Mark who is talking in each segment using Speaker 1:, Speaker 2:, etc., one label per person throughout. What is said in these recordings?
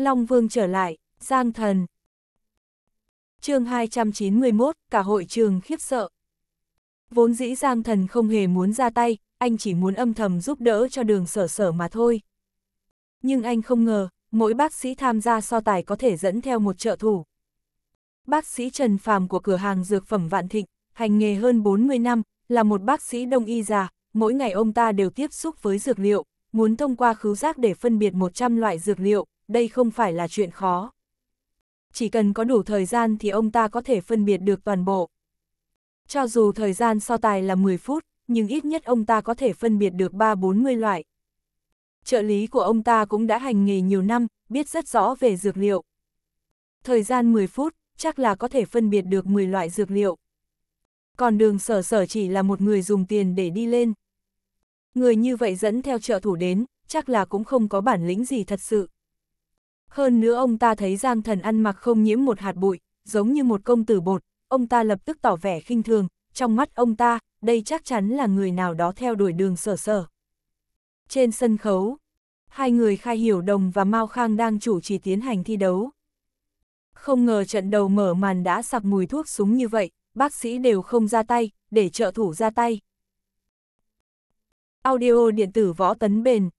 Speaker 1: Long Vương trở lại, Giang Thần. chương 291, cả hội trường khiếp sợ. Vốn dĩ Giang Thần không hề muốn ra tay, anh chỉ muốn âm thầm giúp đỡ cho đường sở sở mà thôi. Nhưng anh không ngờ, mỗi bác sĩ tham gia so tài có thể dẫn theo một trợ thủ. Bác sĩ Trần Phàm của cửa hàng dược phẩm Vạn Thịnh, hành nghề hơn 40 năm, là một bác sĩ đông y già, mỗi ngày ông ta đều tiếp xúc với dược liệu, muốn thông qua khứu giác để phân biệt 100 loại dược liệu, đây không phải là chuyện khó. Chỉ cần có đủ thời gian thì ông ta có thể phân biệt được toàn bộ. Cho dù thời gian so tài là 10 phút, nhưng ít nhất ông ta có thể phân biệt được 3-40 loại. Trợ lý của ông ta cũng đã hành nghề nhiều năm, biết rất rõ về dược liệu. Thời gian 10 phút, chắc là có thể phân biệt được 10 loại dược liệu. Còn đường sở sở chỉ là một người dùng tiền để đi lên. Người như vậy dẫn theo trợ thủ đến, chắc là cũng không có bản lĩnh gì thật sự. Hơn nữa ông ta thấy Giang Thần ăn mặc không nhiễm một hạt bụi, giống như một công tử bột, ông ta lập tức tỏ vẻ khinh thường, trong mắt ông ta, đây chắc chắn là người nào đó theo đuổi đường sở sở. Trên sân khấu, hai người khai hiểu đồng và Mao Khang đang chủ trì tiến hành thi đấu. Không ngờ trận đầu mở màn đã sặc mùi thuốc súng như vậy, bác sĩ đều không ra tay, để trợ thủ ra tay. Audio điện tử võ tấn bền.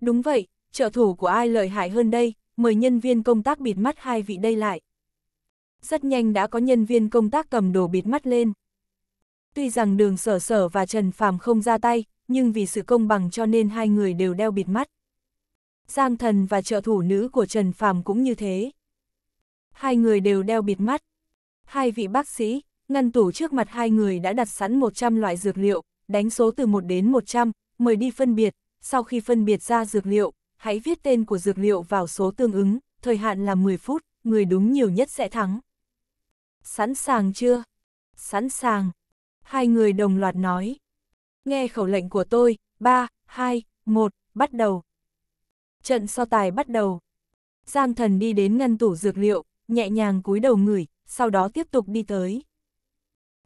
Speaker 1: Đúng vậy, trợ thủ của ai lợi hại hơn đây, mời nhân viên công tác bịt mắt hai vị đây lại. Rất nhanh đã có nhân viên công tác cầm đồ bịt mắt lên. Tuy rằng đường sở sở và Trần Phàm không ra tay, nhưng vì sự công bằng cho nên hai người đều đeo bịt mắt. Giang thần và trợ thủ nữ của Trần Phàm cũng như thế. Hai người đều đeo bịt mắt. Hai vị bác sĩ, ngăn tủ trước mặt hai người đã đặt sẵn 100 loại dược liệu, đánh số từ 1 đến 100, mời đi phân biệt, sau khi phân biệt ra dược liệu, hãy viết tên của dược liệu vào số tương ứng, thời hạn là 10 phút, người đúng nhiều nhất sẽ thắng. Sẵn sàng chưa? Sẵn sàng. Hai người đồng loạt nói. Nghe khẩu lệnh của tôi, 3, 2, 1, bắt đầu. Trận so tài bắt đầu. Giang thần đi đến ngăn tủ dược liệu, nhẹ nhàng cúi đầu ngửi, sau đó tiếp tục đi tới.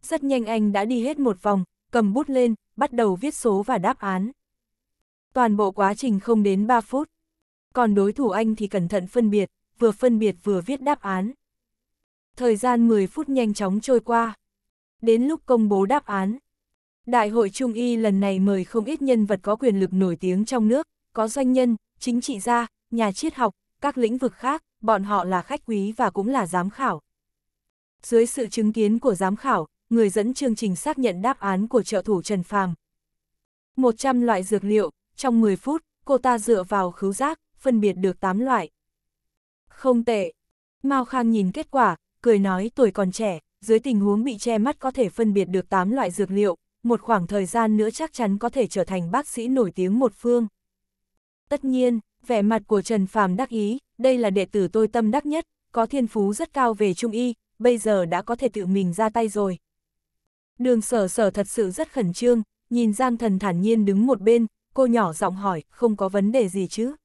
Speaker 1: Rất nhanh anh đã đi hết một vòng, cầm bút lên, bắt đầu viết số và đáp án toàn bộ quá trình không đến 3 phút. Còn đối thủ anh thì cẩn thận phân biệt, vừa phân biệt vừa viết đáp án. Thời gian 10 phút nhanh chóng trôi qua. Đến lúc công bố đáp án, Đại hội Trung Y lần này mời không ít nhân vật có quyền lực nổi tiếng trong nước, có doanh nhân, chính trị gia, nhà triết học, các lĩnh vực khác, bọn họ là khách quý và cũng là giám khảo. Dưới sự chứng kiến của giám khảo, người dẫn chương trình xác nhận đáp án của trợ thủ Trần Phàm. 100 loại dược liệu, trong 10 phút, cô ta dựa vào khứu giác, phân biệt được 8 loại. Không tệ. Mao Khang nhìn kết quả, cười nói tuổi còn trẻ, dưới tình huống bị che mắt có thể phân biệt được 8 loại dược liệu, một khoảng thời gian nữa chắc chắn có thể trở thành bác sĩ nổi tiếng một phương. Tất nhiên, vẻ mặt của Trần Phàm đắc ý, đây là đệ tử tôi tâm đắc nhất, có thiên phú rất cao về trung y, bây giờ đã có thể tự mình ra tay rồi. Đường sở sở thật sự rất khẩn trương, nhìn Giang thần thản nhiên đứng một bên, cô nhỏ giọng hỏi, không có vấn đề gì chứ?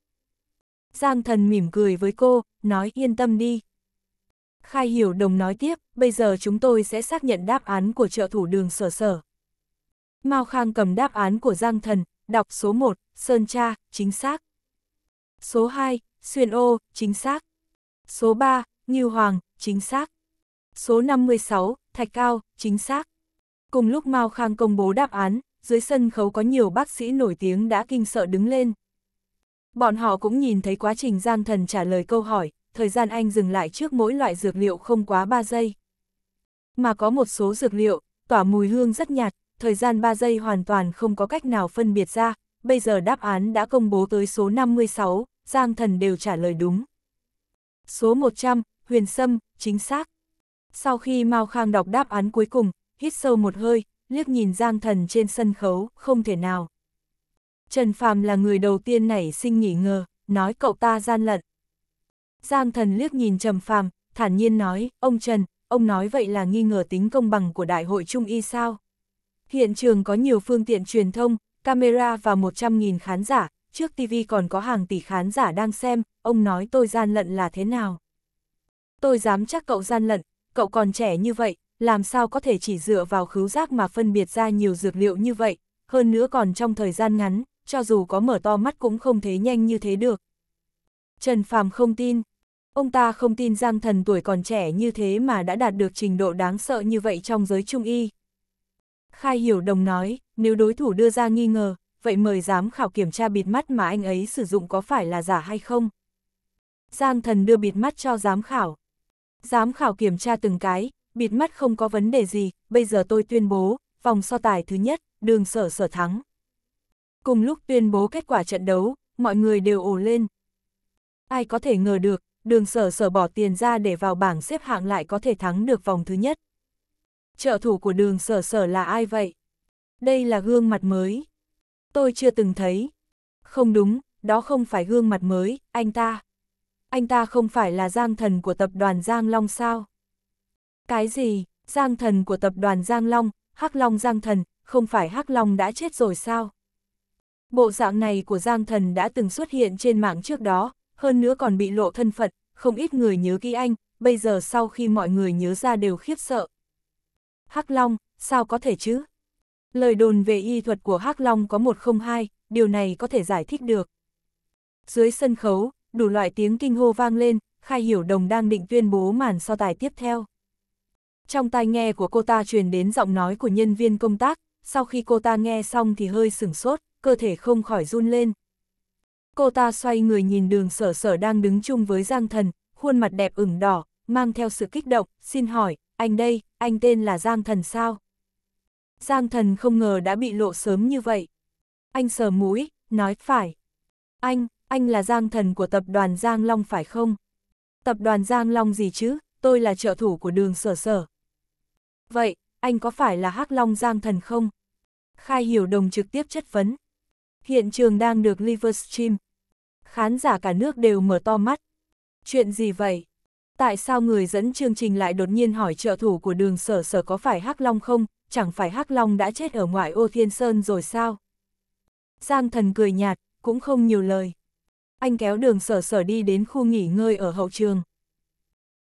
Speaker 1: Giang thần mỉm cười với cô, nói yên tâm đi. Khai hiểu đồng nói tiếp, bây giờ chúng tôi sẽ xác nhận đáp án của trợ thủ đường sở sở. Mao Khang cầm đáp án của Giang thần, đọc số 1, Sơn Cha, chính xác. Số 2, Xuyên Ô, chính xác. Số 3, Như Hoàng, chính xác. Số 56, Thạch Cao, chính xác. Cùng lúc Mao Khang công bố đáp án, dưới sân khấu có nhiều bác sĩ nổi tiếng đã kinh sợ đứng lên. Bọn họ cũng nhìn thấy quá trình Giang Thần trả lời câu hỏi, thời gian anh dừng lại trước mỗi loại dược liệu không quá 3 giây. Mà có một số dược liệu, tỏa mùi hương rất nhạt, thời gian 3 giây hoàn toàn không có cách nào phân biệt ra, bây giờ đáp án đã công bố tới số 56, Giang Thần đều trả lời đúng. Số 100, Huyền Sâm, chính xác. Sau khi Mao Khang đọc đáp án cuối cùng, hít sâu một hơi, liếc nhìn Giang Thần trên sân khấu, không thể nào. Trần Phàm là người đầu tiên nảy sinh nghỉ ngờ, nói cậu ta gian lận. Giang Thần liếc nhìn Trầm Phàm, thản nhiên nói, ông Trần, ông nói vậy là nghi ngờ tính công bằng của Đại hội Trung Y sao? Hiện trường có nhiều phương tiện truyền thông, camera và 100.000 khán giả, trước TV còn có hàng tỷ khán giả đang xem, ông nói tôi gian lận là thế nào? Tôi dám chắc cậu gian lận, cậu còn trẻ như vậy, làm sao có thể chỉ dựa vào khứu giác mà phân biệt ra nhiều dược liệu như vậy, hơn nữa còn trong thời gian ngắn, cho dù có mở to mắt cũng không thấy nhanh như thế được. Trần Phàm không tin, ông ta không tin Giang Thần tuổi còn trẻ như thế mà đã đạt được trình độ đáng sợ như vậy trong giới trung y. Khai Hiểu Đồng nói, nếu đối thủ đưa ra nghi ngờ, vậy mời giám khảo kiểm tra bịt mắt mà anh ấy sử dụng có phải là giả hay không. Giang Thần đưa bịt mắt cho giám khảo. Giám khảo kiểm tra từng cái, bịt mắt không có vấn đề gì, bây giờ tôi tuyên bố, vòng so tài thứ nhất, đường sở sở thắng. Cùng lúc tuyên bố kết quả trận đấu, mọi người đều ồ lên. Ai có thể ngờ được, đường sở sở bỏ tiền ra để vào bảng xếp hạng lại có thể thắng được vòng thứ nhất. Trợ thủ của đường sở sở là ai vậy? Đây là gương mặt mới. Tôi chưa từng thấy. Không đúng, đó không phải gương mặt mới, anh ta. Anh ta không phải là giang thần của tập đoàn Giang Long sao? Cái gì, Giang thần của tập đoàn Giang Long, Hắc Long Giang thần, không phải Hắc Long đã chết rồi sao? Bộ dạng này của Giang thần đã từng xuất hiện trên mạng trước đó, hơn nữa còn bị lộ thân phận, không ít người nhớ kỹ anh, bây giờ sau khi mọi người nhớ ra đều khiếp sợ. Hắc Long, sao có thể chứ? Lời đồn về y thuật của Hắc Long có một không hai, điều này có thể giải thích được. Dưới sân khấu, đủ loại tiếng kinh hô vang lên, Khai Hiểu Đồng đang định tuyên bố màn so tài tiếp theo. Trong tai nghe của cô ta truyền đến giọng nói của nhân viên công tác, sau khi cô ta nghe xong thì hơi sửng sốt, cơ thể không khỏi run lên. Cô ta xoay người nhìn đường sở sở đang đứng chung với Giang Thần, khuôn mặt đẹp ửng đỏ, mang theo sự kích động, xin hỏi, anh đây, anh tên là Giang Thần sao? Giang Thần không ngờ đã bị lộ sớm như vậy. Anh sờ mũi, nói phải. Anh, anh là Giang Thần của tập đoàn Giang Long phải không? Tập đoàn Giang Long gì chứ, tôi là trợ thủ của đường sở sở. Vậy, anh có phải là Hắc Long Giang Thần không? Khai Hiểu Đồng trực tiếp chất vấn. Hiện trường đang được Livestream. Khán giả cả nước đều mở to mắt. Chuyện gì vậy? Tại sao người dẫn chương trình lại đột nhiên hỏi trợ thủ của đường sở sở có phải Hắc Long không? Chẳng phải Hắc Long đã chết ở ngoại ô Thiên Sơn rồi sao? Giang thần cười nhạt, cũng không nhiều lời. Anh kéo đường sở sở đi đến khu nghỉ ngơi ở hậu trường.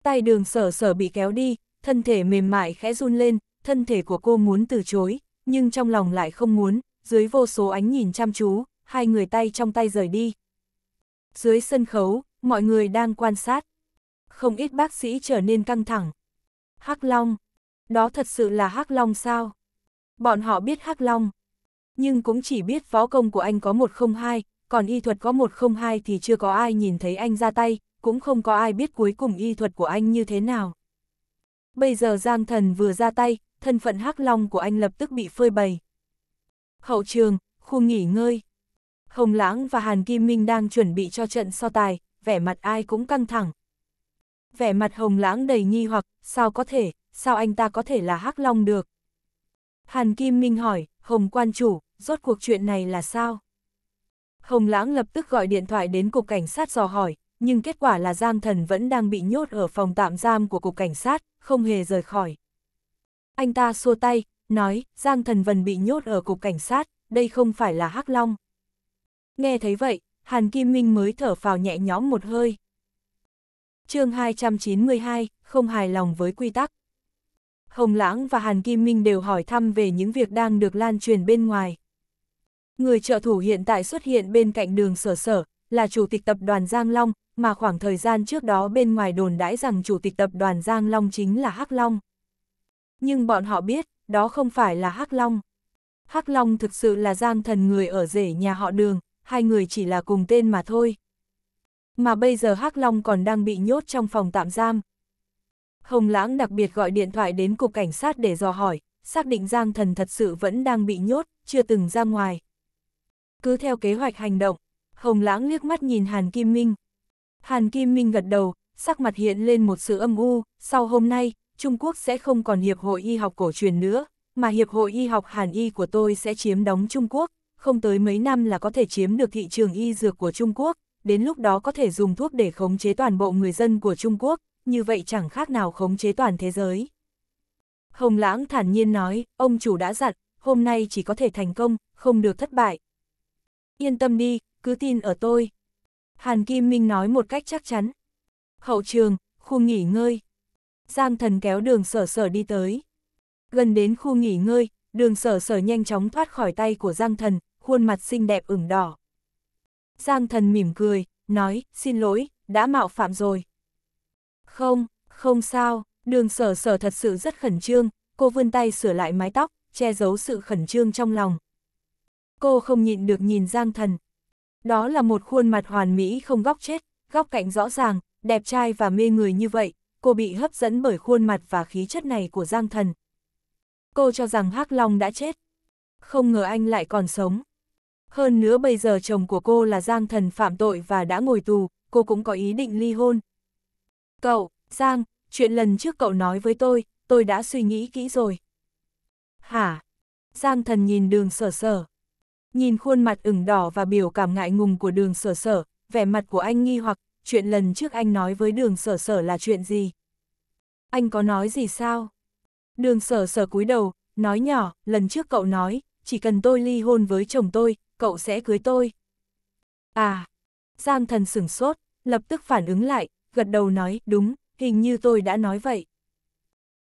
Speaker 1: Tay đường sở sở bị kéo đi, thân thể mềm mại khẽ run lên, thân thể của cô muốn từ chối, nhưng trong lòng lại không muốn, dưới vô số ánh nhìn chăm chú, hai người tay trong tay rời đi. Dưới sân khấu, mọi người đang quan sát. Không ít bác sĩ trở nên căng thẳng. Hắc Long, đó thật sự là Hắc Long sao? Bọn họ biết Hắc Long, nhưng cũng chỉ biết võ công của anh có 102, còn y thuật có 102 thì chưa có ai nhìn thấy anh ra tay, cũng không có ai biết cuối cùng y thuật của anh như thế nào. Bây giờ Giang Thần vừa ra tay, thân phận Hắc Long của anh lập tức bị phơi bày. Hậu trường, khu nghỉ ngơi. Hồng Lãng và Hàn Kim Minh đang chuẩn bị cho trận so tài, vẻ mặt ai cũng căng thẳng. Vẻ mặt Hồng Lãng đầy nghi hoặc, sao có thể, sao anh ta có thể là Hắc Long được? Hàn Kim Minh hỏi, Hồng quan chủ, rốt cuộc chuyện này là sao? Hồng Lãng lập tức gọi điện thoại đến cục cảnh sát dò hỏi, nhưng kết quả là Giang Thần vẫn đang bị nhốt ở phòng tạm giam của Cục Cảnh sát, không hề rời khỏi. Anh ta xua tay, nói, Giang Thần Vân bị nhốt ở Cục Cảnh sát, đây không phải là Hắc Long. Nghe thấy vậy, Hàn Kim Minh mới thở phào nhẹ nhõm một hơi. chương 292, không hài lòng với quy tắc. Hồng Lãng và Hàn Kim Minh đều hỏi thăm về những việc đang được lan truyền bên ngoài. Người trợ thủ hiện tại xuất hiện bên cạnh đường sở sở, là chủ tịch tập đoàn Giang Long, mà khoảng thời gian trước đó bên ngoài đồn đãi rằng chủ tịch tập đoàn Giang Long chính là Hắc Long. Nhưng bọn họ biết, đó không phải là Hắc Long. Hắc Long thực sự là Giang thần người ở rể nhà họ đường, hai người chỉ là cùng tên mà thôi. Mà bây giờ Hắc Long còn đang bị nhốt trong phòng tạm giam. Hồng Lãng đặc biệt gọi điện thoại đến cục cảnh sát để dò hỏi, xác định Giang thần thật sự vẫn đang bị nhốt, chưa từng ra ngoài. Cứ theo kế hoạch hành động, Hồng Lãng liếc mắt nhìn Hàn Kim Minh, Hàn Kim Minh gật đầu, sắc mặt hiện lên một sự âm u, sau hôm nay, Trung Quốc sẽ không còn Hiệp hội Y học cổ truyền nữa, mà Hiệp hội Y học Hàn Y của tôi sẽ chiếm đóng Trung Quốc, không tới mấy năm là có thể chiếm được thị trường y dược của Trung Quốc, đến lúc đó có thể dùng thuốc để khống chế toàn bộ người dân của Trung Quốc, như vậy chẳng khác nào khống chế toàn thế giới. Hồng Lãng thản nhiên nói, ông chủ đã dặn, hôm nay chỉ có thể thành công, không được thất bại. Yên tâm đi, cứ tin ở tôi, Hàn Kim Minh nói một cách chắc chắn. Hậu trường, khu nghỉ ngơi. Giang thần kéo đường sở sở đi tới. Gần đến khu nghỉ ngơi, đường sở sở nhanh chóng thoát khỏi tay của Giang thần, khuôn mặt xinh đẹp ửng đỏ. Giang thần mỉm cười, nói, xin lỗi, đã mạo phạm rồi. Không, không sao, đường sở sở thật sự rất khẩn trương, cô vươn tay sửa lại mái tóc, che giấu sự khẩn trương trong lòng. Cô không nhịn được nhìn Giang thần, đó là một khuôn mặt hoàn mỹ không góc chết, góc cạnh rõ ràng, đẹp trai và mê người như vậy, cô bị hấp dẫn bởi khuôn mặt và khí chất này của Giang Thần. Cô cho rằng Hắc Long đã chết. Không ngờ anh lại còn sống. Hơn nữa bây giờ chồng của cô là Giang Thần phạm tội và đã ngồi tù, cô cũng có ý định ly hôn. Cậu, Giang, chuyện lần trước cậu nói với tôi, tôi đã suy nghĩ kỹ rồi. Hả? Giang Thần nhìn đường sở sở. Nhìn khuôn mặt ửng đỏ và biểu cảm ngại ngùng của đường sở sở, vẻ mặt của anh nghi hoặc, chuyện lần trước anh nói với đường sở sở là chuyện gì? Anh có nói gì sao? Đường sở sở cúi đầu, nói nhỏ, lần trước cậu nói, chỉ cần tôi ly hôn với chồng tôi, cậu sẽ cưới tôi. À, Giang thần sửng sốt, lập tức phản ứng lại, gật đầu nói, đúng, hình như tôi đã nói vậy.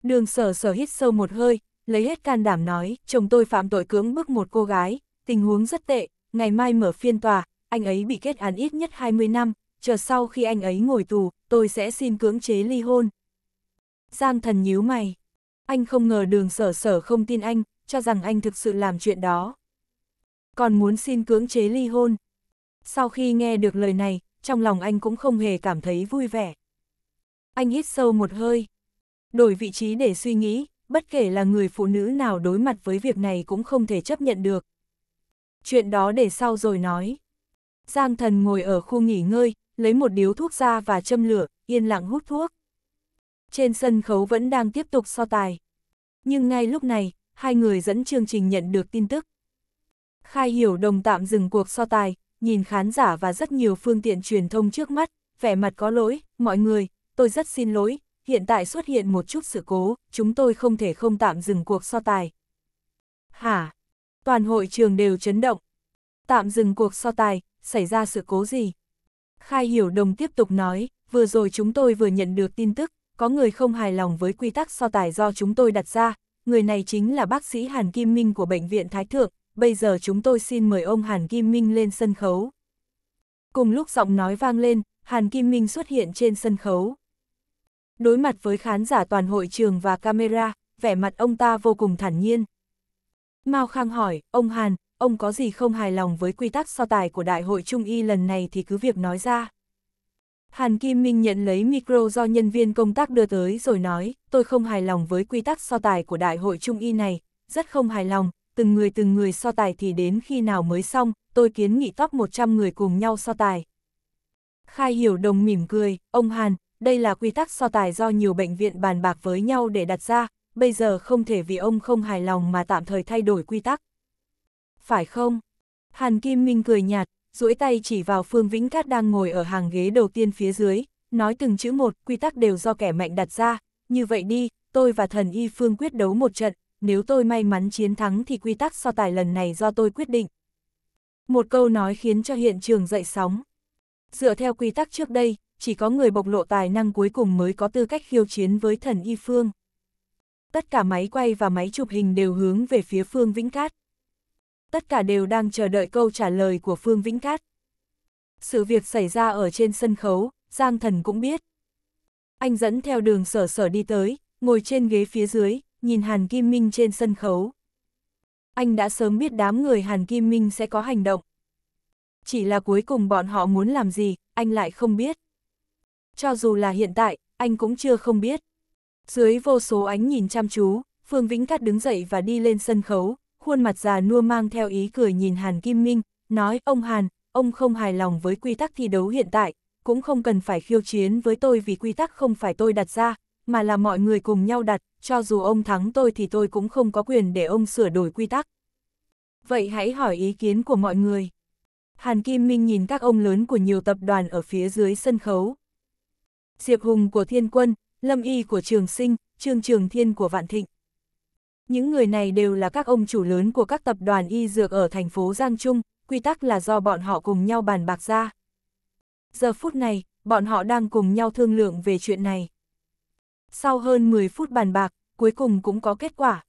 Speaker 1: Đường sở sở hít sâu một hơi, lấy hết can đảm nói, chồng tôi phạm tội cưỡng bức một cô gái, tình huống rất tệ, ngày mai mở phiên tòa, anh ấy bị kết án ít nhất 20 năm, chờ sau khi anh ấy ngồi tù, tôi sẽ xin cưỡng chế ly hôn. Giang thần nhíu mày. Anh không ngờ đường sở sở không tin anh, cho rằng anh thực sự làm chuyện đó. Còn muốn xin cưỡng chế ly hôn. Sau khi nghe được lời này, trong lòng anh cũng không hề cảm thấy vui vẻ. Anh hít sâu một hơi. Đổi vị trí để suy nghĩ, bất kể là người phụ nữ nào đối mặt với việc này cũng không thể chấp nhận được chuyện đó để sau rồi nói. Giang thần ngồi ở khu nghỉ ngơi, lấy một điếu thuốc ra và châm lửa, yên lặng hút thuốc. Trên sân khấu vẫn đang tiếp tục so tài. Nhưng ngay lúc này, hai người dẫn chương trình nhận được tin tức. Khai hiểu đồng tạm dừng cuộc so tài, nhìn khán giả và rất nhiều phương tiện truyền thông trước mắt, vẻ mặt có lỗi, mọi người, tôi rất xin lỗi, hiện tại xuất hiện một chút sự cố, chúng tôi không thể không tạm dừng cuộc so tài. Hả? toàn hội trường đều chấn động. Tạm dừng cuộc so tài, xảy ra sự cố gì? Khai Hiểu Đồng tiếp tục nói, vừa rồi chúng tôi vừa nhận được tin tức, có người không hài lòng với quy tắc so tài do chúng tôi đặt ra, người này chính là bác sĩ Hàn Kim Minh của Bệnh viện Thái Thượng, bây giờ chúng tôi xin mời ông Hàn Kim Minh lên sân khấu. Cùng lúc giọng nói vang lên, Hàn Kim Minh xuất hiện trên sân khấu. Đối mặt với khán giả toàn hội trường và camera, vẻ mặt ông ta vô cùng thản nhiên. Mao Khang hỏi, ông Hàn, ông có gì không hài lòng với quy tắc so tài của Đại hội Trung Y lần này thì cứ việc nói ra. Hàn Kim Minh nhận lấy micro do nhân viên công tác đưa tới rồi nói, tôi không hài lòng với quy tắc so tài của Đại hội Trung Y này, rất không hài lòng, từng người từng người so tài thì đến khi nào mới xong, tôi kiến nghị top 100 người cùng nhau so tài. Khai Hiểu Đồng mỉm cười, ông Hàn, đây là quy tắc so tài do nhiều bệnh viện bàn bạc với nhau để đặt ra, bây giờ không thể vì ông không hài lòng mà tạm thời thay đổi quy tắc. Phải không? Hàn Kim Minh cười nhạt, duỗi tay chỉ vào Phương Vĩnh Cát đang ngồi ở hàng ghế đầu tiên phía dưới, nói từng chữ một, quy tắc đều do kẻ mạnh đặt ra, như vậy đi, tôi và thần y Phương quyết đấu một trận, nếu tôi may mắn chiến thắng thì quy tắc so tài lần này do tôi quyết định. Một câu nói khiến cho hiện trường dậy sóng. Dựa theo quy tắc trước đây, chỉ có người bộc lộ tài năng cuối cùng mới có tư cách khiêu chiến với thần y Phương tất cả máy quay và máy chụp hình đều hướng về phía Phương Vĩnh Cát. Tất cả đều đang chờ đợi câu trả lời của Phương Vĩnh Cát. Sự việc xảy ra ở trên sân khấu, Giang Thần cũng biết. Anh dẫn theo đường sở sở đi tới, ngồi trên ghế phía dưới, nhìn Hàn Kim Minh trên sân khấu. Anh đã sớm biết đám người Hàn Kim Minh sẽ có hành động. Chỉ là cuối cùng bọn họ muốn làm gì, anh lại không biết. Cho dù là hiện tại, anh cũng chưa không biết. Dưới vô số ánh nhìn chăm chú, Phương Vĩnh Cát đứng dậy và đi lên sân khấu, khuôn mặt già nua mang theo ý cười nhìn Hàn Kim Minh, nói ông Hàn, ông không hài lòng với quy tắc thi đấu hiện tại, cũng không cần phải khiêu chiến với tôi vì quy tắc không phải tôi đặt ra, mà là mọi người cùng nhau đặt, cho dù ông thắng tôi thì tôi cũng không có quyền để ông sửa đổi quy tắc. Vậy hãy hỏi ý kiến của mọi người. Hàn Kim Minh nhìn các ông lớn của nhiều tập đoàn ở phía dưới sân khấu. Diệp Hùng của Thiên Quân, Lâm Y của Trường Sinh, Trương Trường Thiên của Vạn Thịnh. Những người này đều là các ông chủ lớn của các tập đoàn y dược ở thành phố Giang Trung, quy tắc là do bọn họ cùng nhau bàn bạc ra. Giờ phút này, bọn họ đang cùng nhau thương lượng về chuyện này. Sau hơn 10 phút bàn bạc, cuối cùng cũng có kết quả.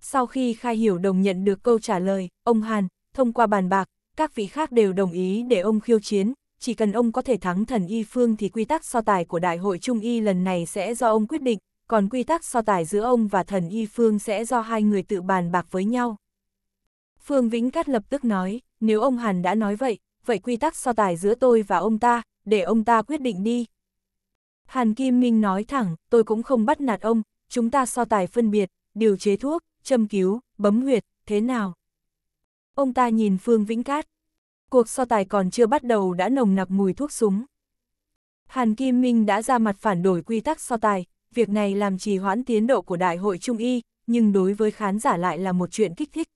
Speaker 1: Sau khi Khai Hiểu Đồng nhận được câu trả lời, ông Hàn, thông qua bàn bạc, các vị khác đều đồng ý để ông khiêu chiến, chỉ cần ông có thể thắng thần y phương thì quy tắc so tài của Đại hội Trung y lần này sẽ do ông quyết định, còn quy tắc so tài giữa ông và thần y phương sẽ do hai người tự bàn bạc với nhau. Phương Vĩnh Cát lập tức nói, nếu ông Hàn đã nói vậy, vậy quy tắc so tài giữa tôi và ông ta, để ông ta quyết định đi. Hàn Kim Minh nói thẳng, tôi cũng không bắt nạt ông, chúng ta so tài phân biệt, điều chế thuốc, châm cứu, bấm huyệt, thế nào? Ông ta nhìn Phương Vĩnh Cát, cuộc so tài còn chưa bắt đầu đã nồng nặc mùi thuốc súng. Hàn Kim Minh đã ra mặt phản đổi quy tắc so tài, việc này làm trì hoãn tiến độ của Đại hội Trung Y, nhưng đối với khán giả lại là một chuyện kích thích.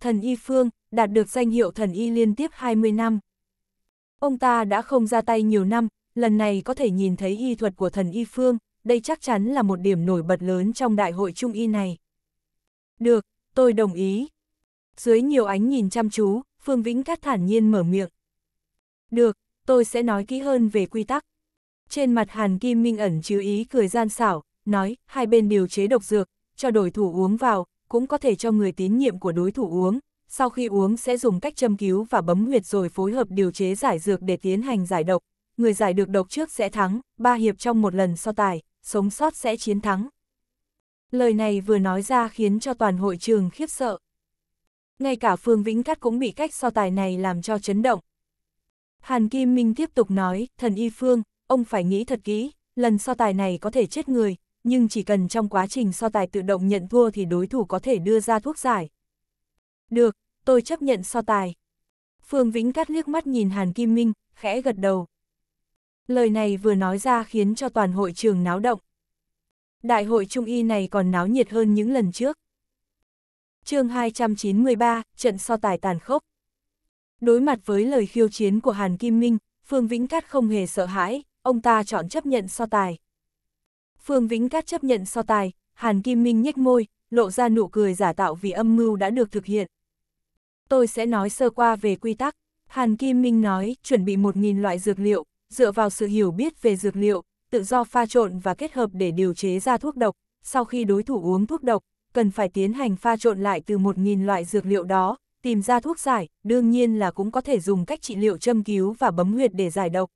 Speaker 1: Thần Y Phương, đạt được danh hiệu thần Y liên tiếp 20 năm. Ông ta đã không ra tay nhiều năm, lần này có thể nhìn thấy y thuật của thần Y Phương, đây chắc chắn là một điểm nổi bật lớn trong Đại hội Trung Y này. Được, tôi đồng ý. Dưới nhiều ánh nhìn chăm chú, Phương Vĩnh Cát thản nhiên mở miệng. Được, tôi sẽ nói kỹ hơn về quy tắc. Trên mặt Hàn Kim Minh ẩn chứa ý cười gian xảo, nói, hai bên điều chế độc dược, cho đối thủ uống vào, cũng có thể cho người tín nhiệm của đối thủ uống, sau khi uống sẽ dùng cách châm cứu và bấm huyệt rồi phối hợp điều chế giải dược để tiến hành giải độc. Người giải được độc trước sẽ thắng, ba hiệp trong một lần so tài, sống sót sẽ chiến thắng. Lời này vừa nói ra khiến cho toàn hội trường khiếp sợ ngay cả Phương Vĩnh Cát cũng bị cách so tài này làm cho chấn động. Hàn Kim Minh tiếp tục nói, thần y Phương, ông phải nghĩ thật kỹ, lần so tài này có thể chết người, nhưng chỉ cần trong quá trình so tài tự động nhận thua thì đối thủ có thể đưa ra thuốc giải. Được, tôi chấp nhận so tài. Phương Vĩnh Cát liếc mắt nhìn Hàn Kim Minh, khẽ gật đầu. Lời này vừa nói ra khiến cho toàn hội trường náo động. Đại hội Trung Y này còn náo nhiệt hơn những lần trước chương 293, trận so tài tàn khốc. Đối mặt với lời khiêu chiến của Hàn Kim Minh, Phương Vĩnh Cát không hề sợ hãi, ông ta chọn chấp nhận so tài. Phương Vĩnh Cát chấp nhận so tài, Hàn Kim Minh nhếch môi, lộ ra nụ cười giả tạo vì âm mưu đã được thực hiện. Tôi sẽ nói sơ qua về quy tắc. Hàn Kim Minh nói, chuẩn bị 1.000 loại dược liệu, dựa vào sự hiểu biết về dược liệu, tự do pha trộn và kết hợp để điều chế ra thuốc độc. Sau khi đối thủ uống thuốc độc, cần phải tiến hành pha trộn lại từ 1.000 loại dược liệu đó, tìm ra thuốc giải, đương nhiên là cũng có thể dùng cách trị liệu châm cứu và bấm huyệt để giải độc.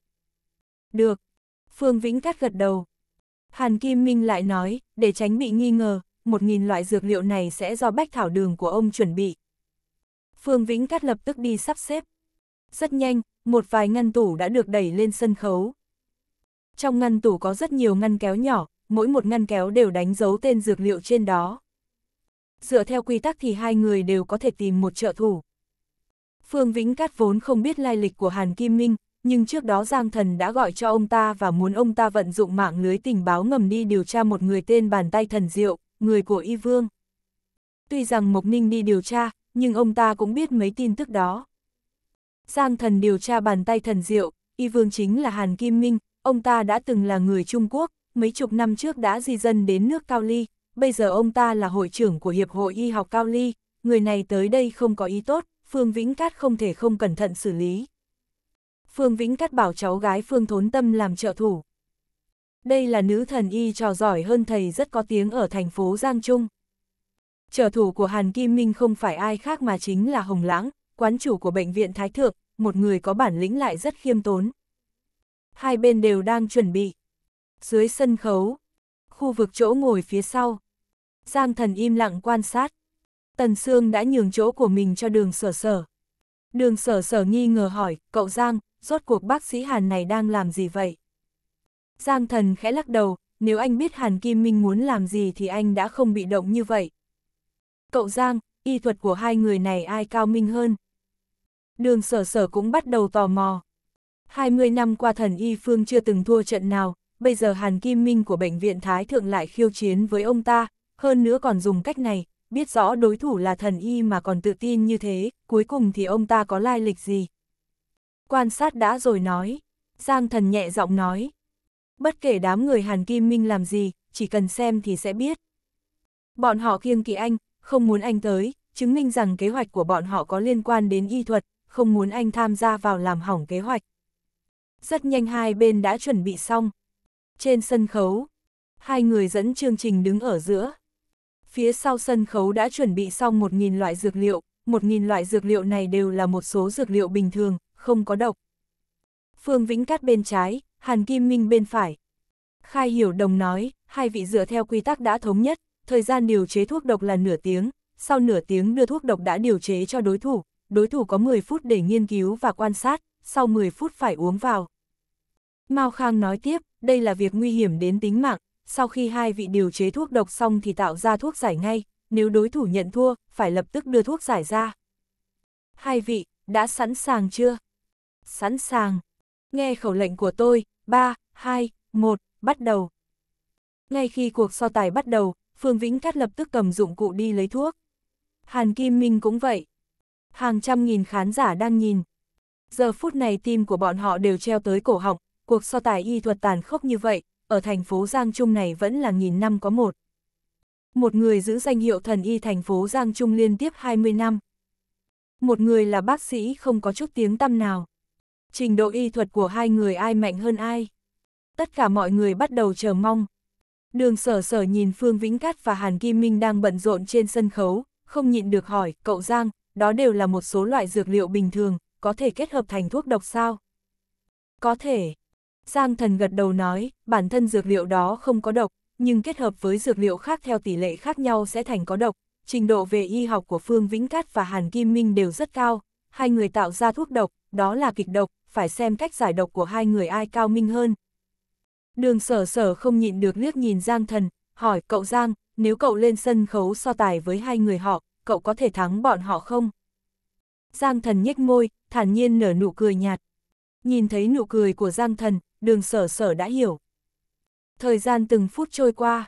Speaker 1: Được. Phương Vĩnh Cát gật đầu. Hàn Kim Minh lại nói, để tránh bị nghi ngờ, 1.000 loại dược liệu này sẽ do bách thảo đường của ông chuẩn bị. Phương Vĩnh Cát lập tức đi sắp xếp. Rất nhanh, một vài ngăn tủ đã được đẩy lên sân khấu. Trong ngăn tủ có rất nhiều ngăn kéo nhỏ, mỗi một ngăn kéo đều đánh dấu tên dược liệu trên đó dựa theo quy tắc thì hai người đều có thể tìm một trợ thủ. Phương Vĩnh Cát vốn không biết lai lịch của Hàn Kim Minh, nhưng trước đó Giang Thần đã gọi cho ông ta và muốn ông ta vận dụng mạng lưới tình báo ngầm đi điều tra một người tên bàn tay thần diệu, người của Y Vương. Tuy rằng Mộc Ninh đi điều tra, nhưng ông ta cũng biết mấy tin tức đó. Giang Thần điều tra bàn tay thần diệu, Y Vương chính là Hàn Kim Minh, ông ta đã từng là người Trung Quốc, mấy chục năm trước đã di dân đến nước Cao Ly, bây giờ ông ta là hội trưởng của Hiệp hội Y học Cao Ly, người này tới đây không có ý tốt, Phương Vĩnh Cát không thể không cẩn thận xử lý. Phương Vĩnh Cát bảo cháu gái Phương Thốn Tâm làm trợ thủ. Đây là nữ thần y trò giỏi hơn thầy rất có tiếng ở thành phố Giang Trung. Trợ thủ của Hàn Kim Minh không phải ai khác mà chính là Hồng Lãng, quán chủ của bệnh viện Thái Thượng, một người có bản lĩnh lại rất khiêm tốn. Hai bên đều đang chuẩn bị. Dưới sân khấu, khu vực chỗ ngồi phía sau, Giang thần im lặng quan sát. Tần Sương đã nhường chỗ của mình cho đường sở sở. Đường sở sở nghi ngờ hỏi, cậu Giang, rốt cuộc bác sĩ Hàn này đang làm gì vậy? Giang thần khẽ lắc đầu, nếu anh biết Hàn Kim Minh muốn làm gì thì anh đã không bị động như vậy. Cậu Giang, y thuật của hai người này ai cao minh hơn? Đường sở sở cũng bắt đầu tò mò. 20 năm qua thần y phương chưa từng thua trận nào, bây giờ Hàn Kim Minh của Bệnh viện Thái Thượng lại khiêu chiến với ông ta, hơn nữa còn dùng cách này, biết rõ đối thủ là thần y mà còn tự tin như thế, cuối cùng thì ông ta có lai lịch gì. Quan sát đã rồi nói, Giang thần nhẹ giọng nói. Bất kể đám người Hàn Kim Minh làm gì, chỉ cần xem thì sẽ biết. Bọn họ kiêng kỵ anh, không muốn anh tới, chứng minh rằng kế hoạch của bọn họ có liên quan đến y thuật, không muốn anh tham gia vào làm hỏng kế hoạch. Rất nhanh hai bên đã chuẩn bị xong. Trên sân khấu, hai người dẫn chương trình đứng ở giữa, phía sau sân khấu đã chuẩn bị xong 1.000 loại dược liệu, 1.000 loại dược liệu này đều là một số dược liệu bình thường, không có độc. Phương Vĩnh Cát bên trái, Hàn Kim Minh bên phải. Khai Hiểu Đồng nói, hai vị dựa theo quy tắc đã thống nhất, thời gian điều chế thuốc độc là nửa tiếng, sau nửa tiếng đưa thuốc độc đã điều chế cho đối thủ, đối thủ có 10 phút để nghiên cứu và quan sát, sau 10 phút phải uống vào. Mao Khang nói tiếp, đây là việc nguy hiểm đến tính mạng, sau khi hai vị điều chế thuốc độc xong thì tạo ra thuốc giải ngay, nếu đối thủ nhận thua, phải lập tức đưa thuốc giải ra. Hai vị, đã sẵn sàng chưa? Sẵn sàng. Nghe khẩu lệnh của tôi, 3, 2, 1, bắt đầu. Ngay khi cuộc so tài bắt đầu, Phương Vĩnh Cát lập tức cầm dụng cụ đi lấy thuốc. Hàn Kim Minh cũng vậy. Hàng trăm nghìn khán giả đang nhìn. Giờ phút này tim của bọn họ đều treo tới cổ họng, cuộc so tài y thuật tàn khốc như vậy, ở thành phố Giang Trung này vẫn là nghìn năm có một. Một người giữ danh hiệu thần y thành phố Giang Trung liên tiếp 20 năm. Một người là bác sĩ không có chút tiếng tăm nào. Trình độ y thuật của hai người ai mạnh hơn ai. Tất cả mọi người bắt đầu chờ mong. Đường sở sở nhìn Phương Vĩnh Cát và Hàn Kim Minh đang bận rộn trên sân khấu, không nhịn được hỏi, cậu Giang, đó đều là một số loại dược liệu bình thường, có thể kết hợp thành thuốc độc sao? Có thể, Giang thần gật đầu nói, bản thân dược liệu đó không có độc, nhưng kết hợp với dược liệu khác theo tỷ lệ khác nhau sẽ thành có độc. Trình độ về y học của Phương Vĩnh Cát và Hàn Kim Minh đều rất cao, hai người tạo ra thuốc độc, đó là kịch độc, phải xem cách giải độc của hai người ai cao minh hơn. Đường sở sở không nhịn được liếc nhìn Giang thần, hỏi cậu Giang, nếu cậu lên sân khấu so tài với hai người họ, cậu có thể thắng bọn họ không? Giang thần nhếch môi, thản nhiên nở nụ cười nhạt. Nhìn thấy nụ cười của Giang thần, đường sở sở đã hiểu. Thời gian từng phút trôi qua.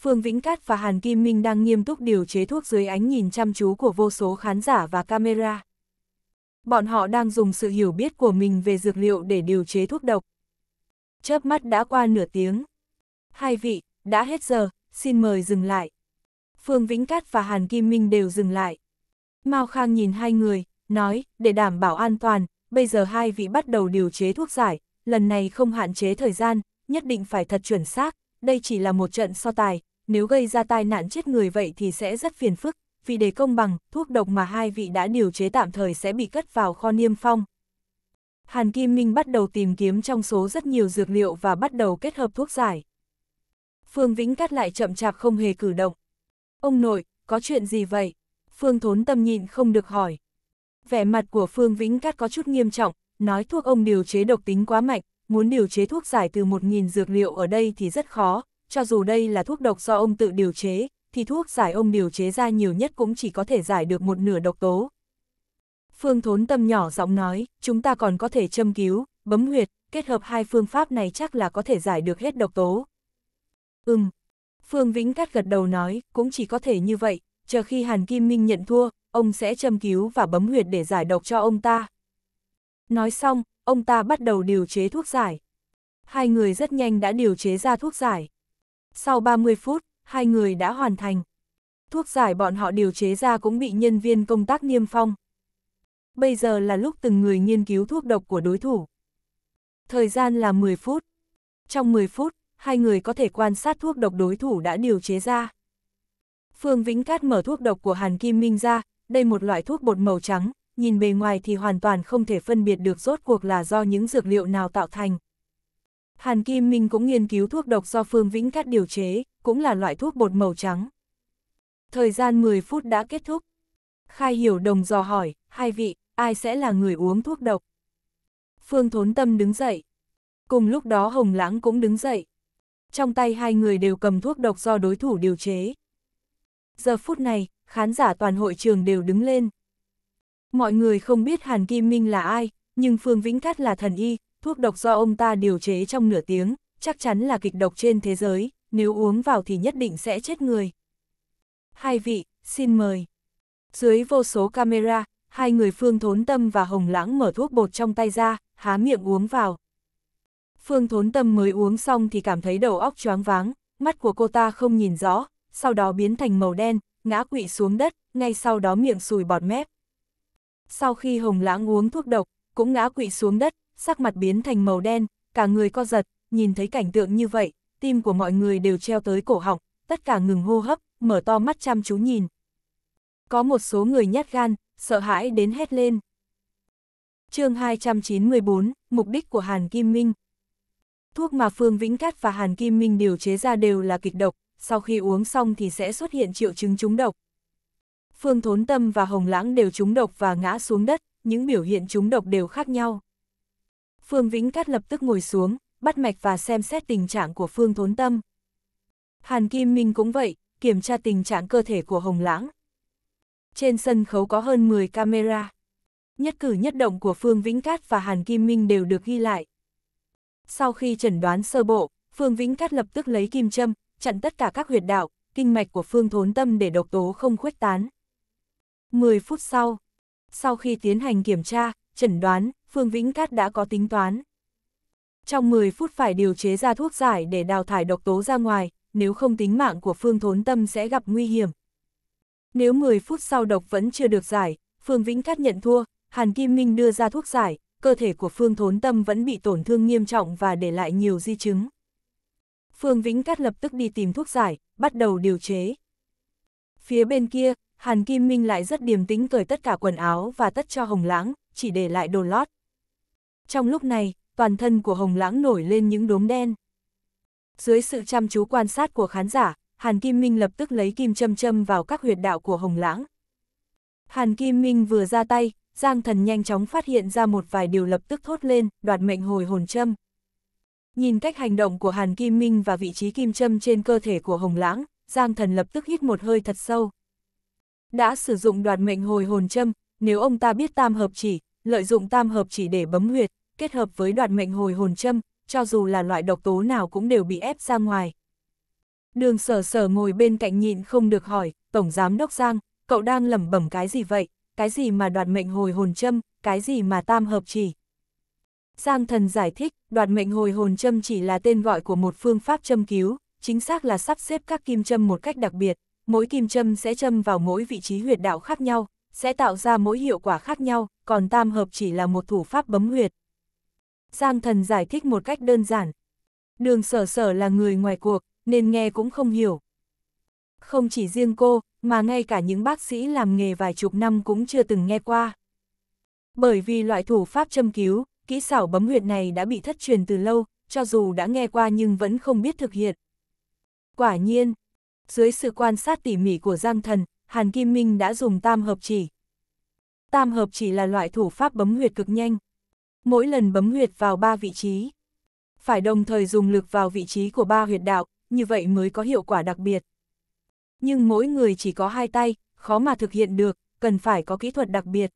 Speaker 1: Phương Vĩnh Cát và Hàn Kim Minh đang nghiêm túc điều chế thuốc dưới ánh nhìn chăm chú của vô số khán giả và camera. Bọn họ đang dùng sự hiểu biết của mình về dược liệu để điều chế thuốc độc. Chớp mắt đã qua nửa tiếng. Hai vị, đã hết giờ, xin mời dừng lại. Phương Vĩnh Cát và Hàn Kim Minh đều dừng lại. Mao Khang nhìn hai người, nói, để đảm bảo an toàn, bây giờ hai vị bắt đầu điều chế thuốc giải, lần này không hạn chế thời gian, nhất định phải thật chuẩn xác, đây chỉ là một trận so tài, nếu gây ra tai nạn chết người vậy thì sẽ rất phiền phức, vì để công bằng, thuốc độc mà hai vị đã điều chế tạm thời sẽ bị cất vào kho niêm phong. Hàn Kim Minh bắt đầu tìm kiếm trong số rất nhiều dược liệu và bắt đầu kết hợp thuốc giải. Phương Vĩnh Cát lại chậm chạp không hề cử động. Ông nội, có chuyện gì vậy? Phương Thốn Tâm nhịn không được hỏi. Vẻ mặt của Phương Vĩnh Cát có chút nghiêm trọng, nói thuốc ông điều chế độc tính quá mạnh, muốn điều chế thuốc giải từ 1.000 dược liệu ở đây thì rất khó, cho dù đây là thuốc độc do ông tự điều chế, thì thuốc giải ông điều chế ra nhiều nhất cũng chỉ có thể giải được một nửa độc tố. Phương thốn tâm nhỏ giọng nói, chúng ta còn có thể châm cứu, bấm huyệt, kết hợp hai phương pháp này chắc là có thể giải được hết độc tố. Ừm, Phương Vĩnh Cát gật đầu nói, cũng chỉ có thể như vậy, chờ khi Hàn Kim Minh nhận thua, ông sẽ châm cứu và bấm huyệt để giải độc cho ông ta. Nói xong, ông ta bắt đầu điều chế thuốc giải. Hai người rất nhanh đã điều chế ra thuốc giải. Sau 30 phút, hai người đã hoàn thành. Thuốc giải bọn họ điều chế ra cũng bị nhân viên công tác niêm phong. Bây giờ là lúc từng người nghiên cứu thuốc độc của đối thủ. Thời gian là 10 phút. Trong 10 phút, hai người có thể quan sát thuốc độc đối thủ đã điều chế ra. Phương Vĩnh Cát mở thuốc độc của Hàn Kim Minh ra, đây một loại thuốc bột màu trắng, nhìn bề ngoài thì hoàn toàn không thể phân biệt được rốt cuộc là do những dược liệu nào tạo thành. Hàn Kim Minh cũng nghiên cứu thuốc độc do Phương Vĩnh Cát điều chế, cũng là loại thuốc bột màu trắng. Thời gian 10 phút đã kết thúc. Khai Hiểu Đồng dò hỏi, hai vị, ai sẽ là người uống thuốc độc? Phương Thốn Tâm đứng dậy. Cùng lúc đó Hồng Lãng cũng đứng dậy. Trong tay hai người đều cầm thuốc độc do đối thủ điều chế. Giờ phút này, khán giả toàn hội trường đều đứng lên. Mọi người không biết Hàn Kim Minh là ai, nhưng Phương Vĩnh Cát là thần y, thuốc độc do ông ta điều chế trong nửa tiếng, chắc chắn là kịch độc trên thế giới, nếu uống vào thì nhất định sẽ chết người. Hai vị, xin mời. Dưới vô số camera, hai người Phương Thốn Tâm và Hồng Lãng mở thuốc bột trong tay ra, há miệng uống vào. Phương Thốn Tâm mới uống xong thì cảm thấy đầu óc choáng váng, mắt của cô ta không nhìn rõ, sau đó biến thành màu đen, ngã quỵ xuống đất, ngay sau đó miệng sùi bọt mép, sau khi Hồng Lãng uống thuốc độc, cũng ngã quỵ xuống đất, sắc mặt biến thành màu đen, cả người co giật, nhìn thấy cảnh tượng như vậy, tim của mọi người đều treo tới cổ họng, tất cả ngừng hô hấp, mở to mắt chăm chú nhìn. Có một số người nhát gan, sợ hãi đến hét lên. chương 294, mục đích của Hàn Kim Minh Thuốc mà Phương Vĩnh Cát và Hàn Kim Minh điều chế ra đều là kịch độc, sau khi uống xong thì sẽ xuất hiện triệu chứng trúng độc, Phương Thốn Tâm và Hồng Lãng đều trúng độc và ngã xuống đất, những biểu hiện trúng độc đều khác nhau. Phương Vĩnh Cát lập tức ngồi xuống, bắt mạch và xem xét tình trạng của Phương Thốn Tâm. Hàn Kim Minh cũng vậy, kiểm tra tình trạng cơ thể của Hồng Lãng. Trên sân khấu có hơn 10 camera. Nhất cử nhất động của Phương Vĩnh Cát và Hàn Kim Minh đều được ghi lại. Sau khi chẩn đoán sơ bộ, Phương Vĩnh Cát lập tức lấy kim châm, chặn tất cả các huyệt đạo, kinh mạch của Phương Thốn Tâm để độc tố không khuếch tán. 10 phút sau, sau khi tiến hành kiểm tra, chẩn đoán, Phương Vĩnh Cát đã có tính toán. Trong 10 phút phải điều chế ra thuốc giải để đào thải độc tố ra ngoài, nếu không tính mạng của Phương Thốn Tâm sẽ gặp nguy hiểm. Nếu 10 phút sau độc vẫn chưa được giải, Phương Vĩnh Cát nhận thua, Hàn Kim Minh đưa ra thuốc giải, cơ thể của Phương Thốn Tâm vẫn bị tổn thương nghiêm trọng và để lại nhiều di chứng. Phương Vĩnh Cát lập tức đi tìm thuốc giải, bắt đầu điều chế. Phía bên kia, Hàn Kim Minh lại rất điềm tĩnh cởi tất cả quần áo và tất cho Hồng Lãng, chỉ để lại đồ lót. Trong lúc này, toàn thân của Hồng Lãng nổi lên những đốm đen. Dưới sự chăm chú quan sát của khán giả, Hàn Kim Minh lập tức lấy kim châm châm vào các huyệt đạo của Hồng Lãng. Hàn Kim Minh vừa ra tay, Giang Thần nhanh chóng phát hiện ra một vài điều lập tức thốt lên, đoạt mệnh hồi hồn châm. Nhìn cách hành động của Hàn Kim Minh và vị trí kim châm trên cơ thể của Hồng Lãng, Giang Thần lập tức hít một hơi thật sâu đã sử dụng đoạt mệnh hồi hồn châm, nếu ông ta biết tam hợp chỉ, lợi dụng tam hợp chỉ để bấm huyệt, kết hợp với đoạt mệnh hồi hồn châm, cho dù là loại độc tố nào cũng đều bị ép ra ngoài. Đường sở sở ngồi bên cạnh nhịn không được hỏi, Tổng Giám Đốc Giang, cậu đang lẩm bẩm cái gì vậy, cái gì mà đoạt mệnh hồi hồn châm, cái gì mà tam hợp chỉ. Giang thần giải thích, đoạt mệnh hồi hồn châm chỉ là tên gọi của một phương pháp châm cứu, chính xác là sắp xếp các kim châm một cách đặc biệt, mỗi kim châm sẽ châm vào mỗi vị trí huyệt đạo khác nhau, sẽ tạo ra mỗi hiệu quả khác nhau, còn tam hợp chỉ là một thủ pháp bấm huyệt. Giang thần giải thích một cách đơn giản. Đường sở sở là người ngoài cuộc, nên nghe cũng không hiểu. Không chỉ riêng cô, mà ngay cả những bác sĩ làm nghề vài chục năm cũng chưa từng nghe qua. Bởi vì loại thủ pháp châm cứu, kỹ xảo bấm huyệt này đã bị thất truyền từ lâu, cho dù đã nghe qua nhưng vẫn không biết thực hiện. Quả nhiên, dưới sự quan sát tỉ mỉ của Giang Thần, Hàn Kim Minh đã dùng tam hợp chỉ. Tam hợp chỉ là loại thủ pháp bấm huyệt cực nhanh. Mỗi lần bấm huyệt vào ba vị trí. Phải đồng thời dùng lực vào vị trí của ba huyệt đạo, như vậy mới có hiệu quả đặc biệt. Nhưng mỗi người chỉ có hai tay, khó mà thực hiện được, cần phải có kỹ thuật đặc biệt.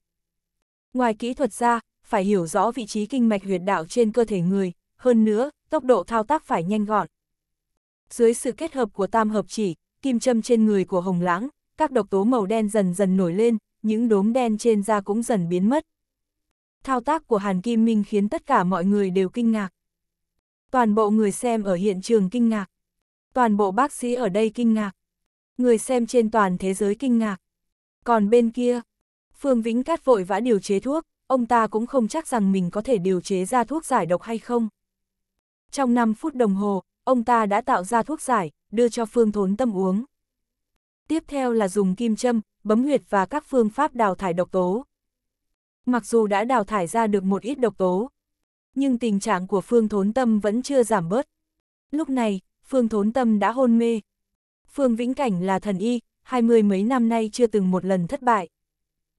Speaker 1: Ngoài kỹ thuật ra, phải hiểu rõ vị trí kinh mạch huyệt đạo trên cơ thể người, hơn nữa, tốc độ thao tác phải nhanh gọn. Dưới sự kết hợp của tam hợp chỉ, kim châm trên người của Hồng Lãng, các độc tố màu đen dần dần nổi lên, những đốm đen trên da cũng dần biến mất. Thao tác của Hàn Kim Minh khiến tất cả mọi người đều kinh ngạc. Toàn bộ người xem ở hiện trường kinh ngạc. Toàn bộ bác sĩ ở đây kinh ngạc. Người xem trên toàn thế giới kinh ngạc. Còn bên kia, Phương Vĩnh Cát vội vã điều chế thuốc, ông ta cũng không chắc rằng mình có thể điều chế ra thuốc giải độc hay không. Trong 5 phút đồng hồ, ông ta đã tạo ra thuốc giải, đưa cho phương thốn tâm uống. Tiếp theo là dùng kim châm, bấm huyệt và các phương pháp đào thải độc tố. Mặc dù đã đào thải ra được một ít độc tố, nhưng tình trạng của Phương Thốn Tâm vẫn chưa giảm bớt. Lúc này, Phương Thốn Tâm đã hôn mê. Phương Vĩnh Cảnh là thần y, hai mươi mấy năm nay chưa từng một lần thất bại.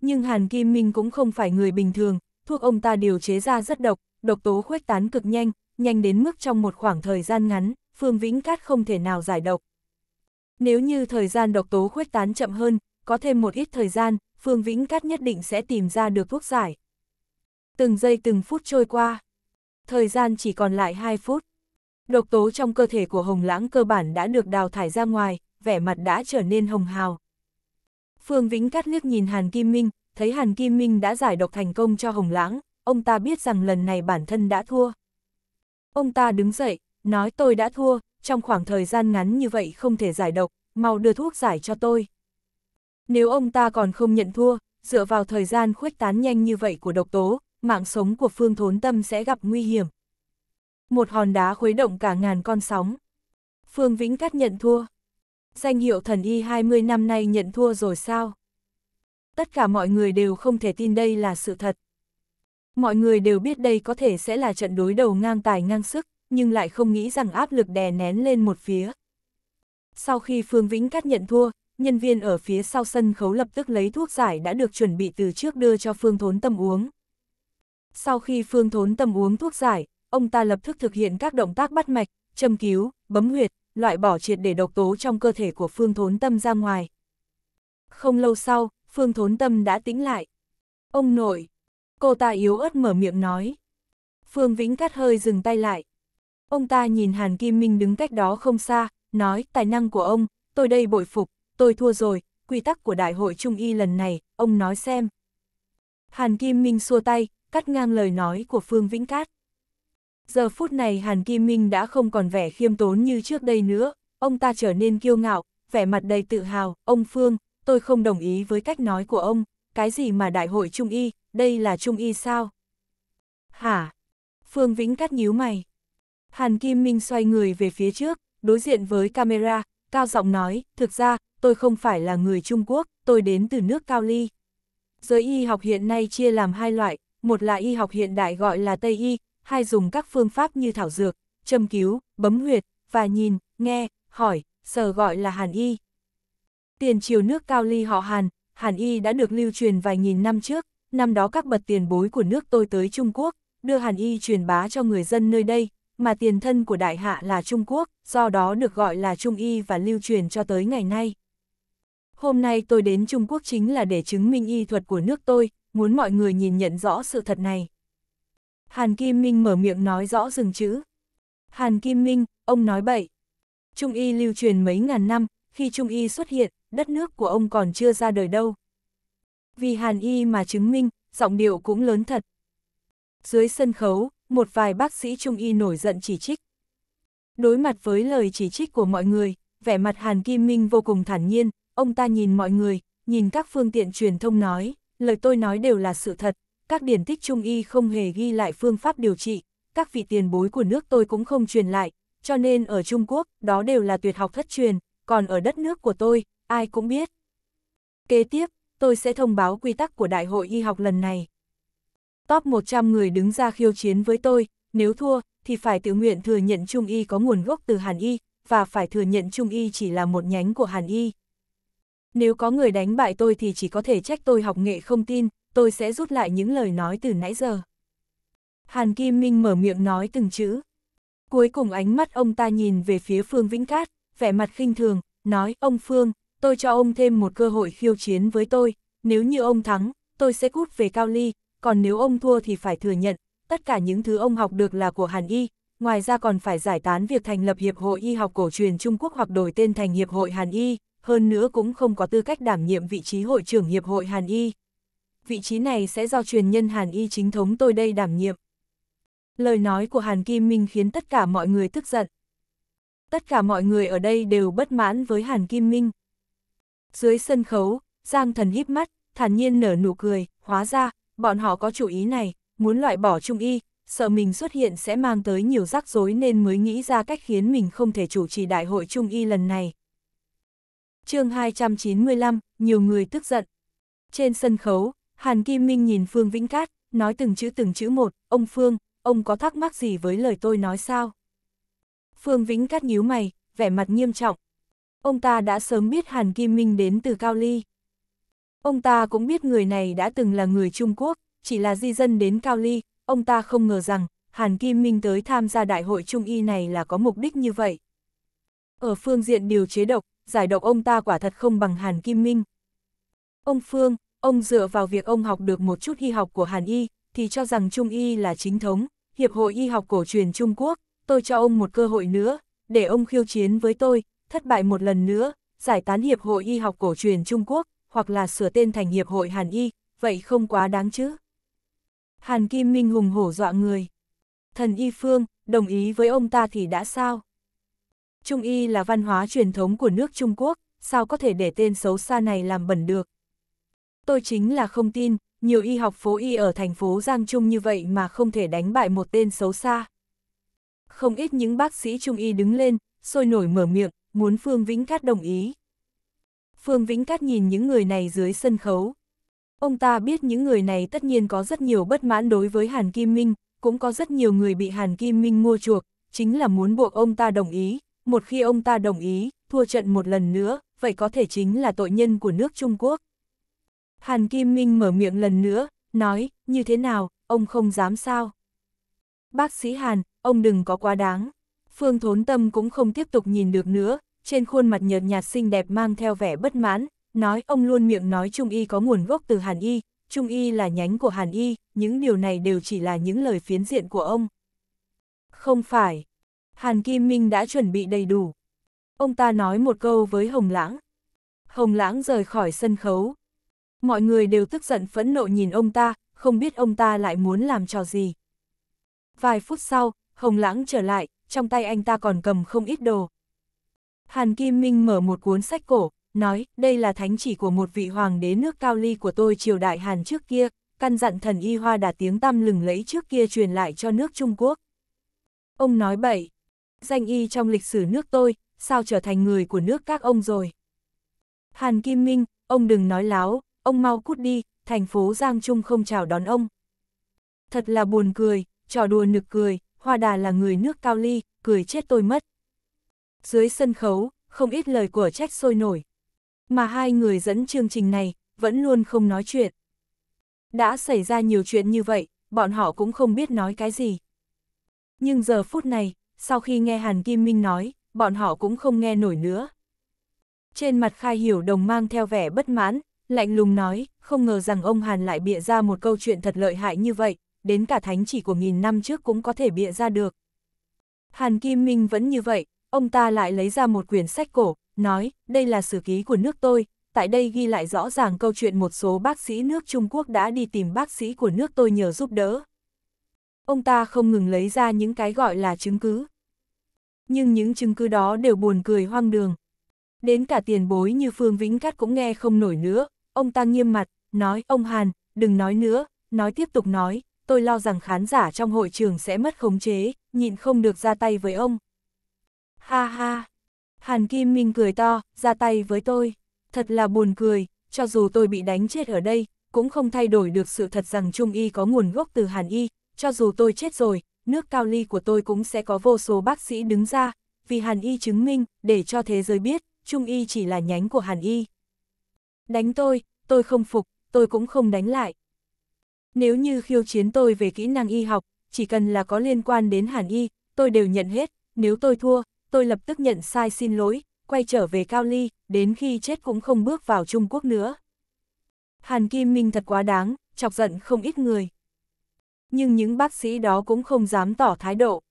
Speaker 1: Nhưng Hàn Kim Minh cũng không phải người bình thường, thuốc ông ta điều chế ra rất độc, độc tố khuếch tán cực nhanh, nhanh đến mức trong một khoảng thời gian ngắn, Phương Vĩnh Cát không thể nào giải độc. Nếu như thời gian độc tố khuếch tán chậm hơn, có thêm một ít thời gian, Phương Vĩnh Cát nhất định sẽ tìm ra được thuốc giải. Từng giây từng phút trôi qua, thời gian chỉ còn lại 2 phút. Độc tố trong cơ thể của Hồng Lãng cơ bản đã được đào thải ra ngoài, vẻ mặt đã trở nên hồng hào. Phương Vĩnh Cát liếc nhìn Hàn Kim Minh, thấy Hàn Kim Minh đã giải độc thành công cho Hồng Lãng, ông ta biết rằng lần này bản thân đã thua. Ông ta đứng dậy, nói tôi đã thua, trong khoảng thời gian ngắn như vậy không thể giải độc, mau đưa thuốc giải cho tôi. Nếu ông ta còn không nhận thua, dựa vào thời gian khuếch tán nhanh như vậy của độc tố, mạng sống của Phương Thốn Tâm sẽ gặp nguy hiểm. Một hòn đá khuấy động cả ngàn con sóng. Phương Vĩnh Cát nhận thua. Danh hiệu thần y 20 năm nay nhận thua rồi sao? Tất cả mọi người đều không thể tin đây là sự thật. Mọi người đều biết đây có thể sẽ là trận đối đầu ngang tài ngang sức, nhưng lại không nghĩ rằng áp lực đè nén lên một phía. Sau khi Phương Vĩnh Cát nhận thua, nhân viên ở phía sau sân khấu lập tức lấy thuốc giải đã được chuẩn bị từ trước đưa cho Phương Thốn Tâm uống. Sau khi Phương Thốn Tâm uống thuốc giải, ông ta lập tức thực hiện các động tác bắt mạch, châm cứu, bấm huyệt, loại bỏ triệt để độc tố trong cơ thể của Phương Thốn Tâm ra ngoài. Không lâu sau, Phương Thốn Tâm đã tĩnh lại. Ông nội, cô ta yếu ớt mở miệng nói. Phương Vĩnh Cát hơi dừng tay lại. Ông ta nhìn Hàn Kim Minh đứng cách đó không xa, nói tài năng của ông, tôi đây bội phục, tôi thua rồi, quy tắc của Đại hội Trung Y lần này, ông nói xem. Hàn Kim Minh xua tay, cắt ngang lời nói của Phương Vĩnh Cát. Giờ phút này Hàn Kim Minh đã không còn vẻ khiêm tốn như trước đây nữa, ông ta trở nên kiêu ngạo, vẻ mặt đầy tự hào, ông Phương, tôi không đồng ý với cách nói của ông cái gì mà đại hội Trung Y, đây là Trung Y sao? Hả? Phương Vĩnh cắt nhíu mày. Hàn Kim Minh xoay người về phía trước, đối diện với camera, cao giọng nói, thực ra, tôi không phải là người Trung Quốc, tôi đến từ nước Cao Ly. Giới y học hiện nay chia làm hai loại, một là y học hiện đại gọi là Tây Y, hai dùng các phương pháp như thảo dược, châm cứu, bấm huyệt, và nhìn, nghe, hỏi, sờ gọi là Hàn Y. Tiền triều nước Cao Ly họ Hàn, Hàn Y đã được lưu truyền vài nghìn năm trước, năm đó các bậc tiền bối của nước tôi tới Trung Quốc, đưa Hàn Y truyền bá cho người dân nơi đây, mà tiền thân của đại hạ là Trung Quốc, do đó được gọi là Trung Y và lưu truyền cho tới ngày nay. Hôm nay tôi đến Trung Quốc chính là để chứng minh y thuật của nước tôi, muốn mọi người nhìn nhận rõ sự thật này. Hàn Kim Minh mở miệng nói rõ dừng chữ. Hàn Kim Minh, ông nói bậy. Trung Y lưu truyền mấy ngàn năm, khi Trung Y xuất hiện, đất nước của ông còn chưa ra đời đâu. Vì Hàn Y mà chứng minh, giọng điệu cũng lớn thật. Dưới sân khấu, một vài bác sĩ trung y nổi giận chỉ trích. Đối mặt với lời chỉ trích của mọi người, vẻ mặt Hàn Kim Minh vô cùng thản nhiên, ông ta nhìn mọi người, nhìn các phương tiện truyền thông nói, lời tôi nói đều là sự thật, các điển tích trung y không hề ghi lại phương pháp điều trị, các vị tiền bối của nước tôi cũng không truyền lại, cho nên ở Trung Quốc, đó đều là tuyệt học thất truyền, còn ở đất nước của tôi, ai cũng biết. Kế tiếp, tôi sẽ thông báo quy tắc của Đại hội Y học lần này. Top 100 người đứng ra khiêu chiến với tôi, nếu thua, thì phải tự nguyện thừa nhận Trung Y có nguồn gốc từ Hàn Y, và phải thừa nhận Trung Y chỉ là một nhánh của Hàn Y. Nếu có người đánh bại tôi thì chỉ có thể trách tôi học nghệ không tin, tôi sẽ rút lại những lời nói từ nãy giờ. Hàn Kim Minh mở miệng nói từng chữ. Cuối cùng ánh mắt ông ta nhìn về phía Phương Vĩnh Cát, vẻ mặt khinh thường, nói ông Phương, tôi cho ông thêm một cơ hội khiêu chiến với tôi, nếu như ông thắng, tôi sẽ cút về Cao Ly, còn nếu ông thua thì phải thừa nhận, tất cả những thứ ông học được là của Hàn Y, ngoài ra còn phải giải tán việc thành lập Hiệp hội Y học cổ truyền Trung Quốc hoặc đổi tên thành Hiệp hội Hàn Y, hơn nữa cũng không có tư cách đảm nhiệm vị trí hội trưởng Hiệp hội Hàn Y. Vị trí này sẽ do truyền nhân Hàn Y chính thống tôi đây đảm nhiệm. Lời nói của Hàn Kim Minh khiến tất cả mọi người tức giận. Tất cả mọi người ở đây đều bất mãn với Hàn Kim Minh. Dưới sân khấu, Giang thần híp mắt, thản nhiên nở nụ cười, hóa ra, bọn họ có chủ ý này, muốn loại bỏ trung y, sợ mình xuất hiện sẽ mang tới nhiều rắc rối nên mới nghĩ ra cách khiến mình không thể chủ trì đại hội trung y lần này. chương 295, nhiều người tức giận. Trên sân khấu, Hàn Kim Minh nhìn Phương Vĩnh Cát, nói từng chữ từng chữ một, ông Phương, ông có thắc mắc gì với lời tôi nói sao? Phương Vĩnh Cát nhíu mày, vẻ mặt nghiêm trọng, ông ta đã sớm biết Hàn Kim Minh đến từ Cao Ly. Ông ta cũng biết người này đã từng là người Trung Quốc, chỉ là di dân đến Cao Ly, ông ta không ngờ rằng Hàn Kim Minh tới tham gia đại hội Trung Y này là có mục đích như vậy. Ở phương diện điều chế độc, giải độc ông ta quả thật không bằng Hàn Kim Minh. Ông Phương, ông dựa vào việc ông học được một chút y học của Hàn Y, thì cho rằng Trung Y là chính thống, Hiệp hội Y học cổ truyền Trung Quốc, tôi cho ông một cơ hội nữa, để ông khiêu chiến với tôi, thất bại một lần nữa, giải tán Hiệp hội Y học cổ truyền Trung Quốc, hoặc là sửa tên thành Hiệp hội Hàn Y, vậy không quá đáng chứ. Hàn Kim Minh hùng hổ dọa người. Thần Y Phương, đồng ý với ông ta thì đã sao? Trung Y là văn hóa truyền thống của nước Trung Quốc, sao có thể để tên xấu xa này làm bẩn được? Tôi chính là không tin, nhiều y học phố y ở thành phố Giang Trung như vậy mà không thể đánh bại một tên xấu xa. Không ít những bác sĩ Trung Y đứng lên, sôi nổi mở miệng, muốn Phương Vĩnh Cát đồng ý. Phương Vĩnh Cát nhìn những người này dưới sân khấu. Ông ta biết những người này tất nhiên có rất nhiều bất mãn đối với Hàn Kim Minh, cũng có rất nhiều người bị Hàn Kim Minh mua chuộc, chính là muốn buộc ông ta đồng ý. Một khi ông ta đồng ý, thua trận một lần nữa, vậy có thể chính là tội nhân của nước Trung Quốc. Hàn Kim Minh mở miệng lần nữa, nói, như thế nào, ông không dám sao? Bác sĩ Hàn, ông đừng có quá đáng. Phương Thốn Tâm cũng không tiếp tục nhìn được nữa, trên khuôn mặt nhợt nhạt xinh đẹp mang theo vẻ bất mãn, nói ông luôn miệng nói Trung Y có nguồn gốc từ Hàn Y, Trung Y là nhánh của Hàn Y, những điều này đều chỉ là những lời phiến diện của ông. Không phải. Hàn Kim Minh đã chuẩn bị đầy đủ. Ông ta nói một câu với Hồng Lãng. Hồng Lãng rời khỏi sân khấu. Mọi người đều tức giận phẫn nộ nhìn ông ta, không biết ông ta lại muốn làm trò gì. Vài phút sau, Hồng Lãng trở lại, trong tay anh ta còn cầm không ít đồ. Hàn Kim Minh mở một cuốn sách cổ, nói, đây là thánh chỉ của một vị hoàng đế nước cao ly của tôi triều đại Hàn trước kia, căn dặn thần y hoa đã tiếng tăm lừng lẫy trước kia truyền lại cho nước Trung Quốc. Ông nói bậy, danh y trong lịch sử nước tôi, sao trở thành người của nước các ông rồi. Hàn Kim Minh, ông đừng nói láo, ông mau cút đi, thành phố Giang Trung không chào đón ông. Thật là buồn cười, trò đùa nực cười, hoa đà là người nước cao ly, cười chết tôi mất. Dưới sân khấu, không ít lời của trách sôi nổi. Mà hai người dẫn chương trình này, vẫn luôn không nói chuyện. Đã xảy ra nhiều chuyện như vậy, bọn họ cũng không biết nói cái gì. Nhưng giờ phút này, sau khi nghe Hàn Kim Minh nói, bọn họ cũng không nghe nổi nữa. Trên mặt khai hiểu đồng mang theo vẻ bất mãn, lạnh lùng nói, không ngờ rằng ông Hàn lại bịa ra một câu chuyện thật lợi hại như vậy, đến cả thánh chỉ của nghìn năm trước cũng có thể bịa ra được. Hàn Kim Minh vẫn như vậy, ông ta lại lấy ra một quyển sách cổ, nói, đây là sử ký của nước tôi, tại đây ghi lại rõ ràng câu chuyện một số bác sĩ nước Trung Quốc đã đi tìm bác sĩ của nước tôi nhờ giúp đỡ. Ông ta không ngừng lấy ra những cái gọi là chứng cứ. Nhưng những chứng cứ đó đều buồn cười hoang đường. Đến cả tiền bối như Phương Vĩnh Cát cũng nghe không nổi nữa, ông ta nghiêm mặt, nói, ông Hàn, đừng nói nữa, nói tiếp tục nói, tôi lo rằng khán giả trong hội trường sẽ mất khống chế, nhịn không được ra tay với ông. Ha ha! Hàn Kim Minh cười to, ra tay với tôi. Thật là buồn cười, cho dù tôi bị đánh chết ở đây, cũng không thay đổi được sự thật rằng Trung Y có nguồn gốc từ Hàn Y, cho dù tôi chết rồi, nước cao ly của tôi cũng sẽ có vô số bác sĩ đứng ra, vì Hàn Y chứng minh, để cho thế giới biết, Trung Y chỉ là nhánh của Hàn Y. Đánh tôi, tôi không phục, tôi cũng không đánh lại, nếu như khiêu chiến tôi về kỹ năng y học, chỉ cần là có liên quan đến hàn y, tôi đều nhận hết, nếu tôi thua, tôi lập tức nhận sai xin lỗi, quay trở về Cao Ly, đến khi chết cũng không bước vào Trung Quốc nữa. Hàn Kim Minh thật quá đáng, chọc giận không ít người. Nhưng những bác sĩ đó cũng không dám tỏ thái độ.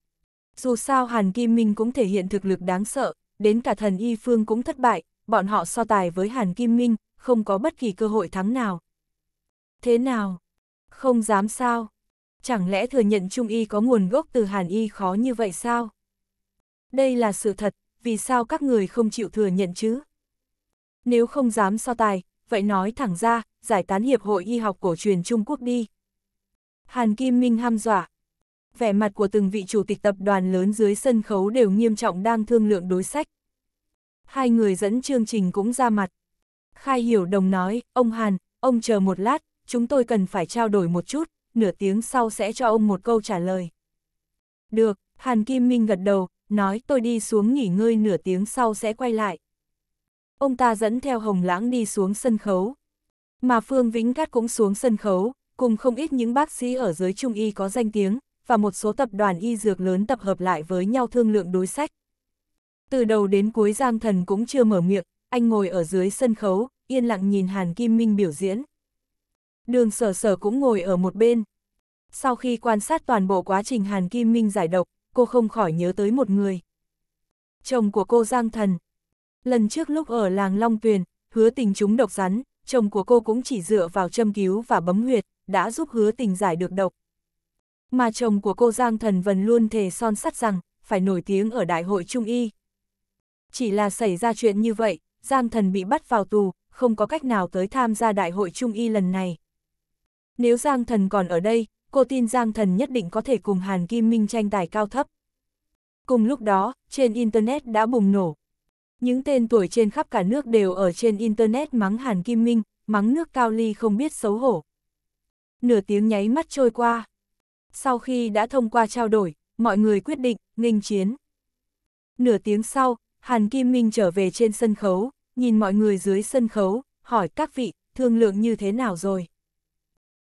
Speaker 1: Dù sao Hàn Kim Minh cũng thể hiện thực lực đáng sợ, đến cả thần y phương cũng thất bại, bọn họ so tài với Hàn Kim Minh, không có bất kỳ cơ hội thắng nào. Thế nào, không dám sao? Chẳng lẽ thừa nhận Trung Y có nguồn gốc từ Hàn Y khó như vậy sao? Đây là sự thật, vì sao các người không chịu thừa nhận chứ? Nếu không dám so tài, vậy nói thẳng ra, giải tán Hiệp hội Y học cổ truyền Trung Quốc đi. Hàn Kim Minh ham dọa. Vẻ mặt của từng vị chủ tịch tập đoàn lớn dưới sân khấu đều nghiêm trọng đang thương lượng đối sách. Hai người dẫn chương trình cũng ra mặt. Khai Hiểu Đồng nói, ông Hàn, ông chờ một lát, chúng tôi cần phải trao đổi một chút, nửa tiếng sau sẽ cho ông một câu trả lời. Được, Hàn Kim Minh gật đầu, nói tôi đi xuống nghỉ ngơi nửa tiếng sau sẽ quay lại. Ông ta dẫn theo Hồng Lãng đi xuống sân khấu. Mà Phương Vĩnh Cát cũng xuống sân khấu, cùng không ít những bác sĩ ở giới trung y có danh tiếng, và một số tập đoàn y dược lớn tập hợp lại với nhau thương lượng đối sách. Từ đầu đến cuối Giang Thần cũng chưa mở miệng, anh ngồi ở dưới sân khấu, yên lặng nhìn Hàn Kim Minh biểu diễn. Đường sở sở cũng ngồi ở một bên. Sau khi quan sát toàn bộ quá trình Hàn Kim Minh giải độc, cô không khỏi nhớ tới một người. Chồng của cô Giang Thần. Lần trước lúc ở làng Long Tuyền, hứa tình chúng độc rắn, chồng của cô cũng chỉ dựa vào châm cứu và bấm huyệt, đã giúp hứa tình giải được độc. Mà chồng của cô Giang Thần vẫn luôn thề son sắt rằng, phải nổi tiếng ở Đại hội Trung Y. Chỉ là xảy ra chuyện như vậy, Giang Thần bị bắt vào tù, không có cách nào tới tham gia Đại hội Trung Y lần này. Nếu Giang Thần còn ở đây, cô tin Giang Thần nhất định có thể cùng Hàn Kim Minh tranh tài cao thấp. Cùng lúc đó, trên Internet đã bùng nổ. Những tên tuổi trên khắp cả nước đều ở trên Internet mắng Hàn Kim Minh, mắng nước cao ly không biết xấu hổ. Nửa tiếng nháy mắt trôi qua. Sau khi đã thông qua trao đổi, mọi người quyết định, nghênh chiến. Nửa tiếng sau, Hàn Kim Minh trở về trên sân khấu, nhìn mọi người dưới sân khấu, hỏi các vị, thương lượng như thế nào rồi?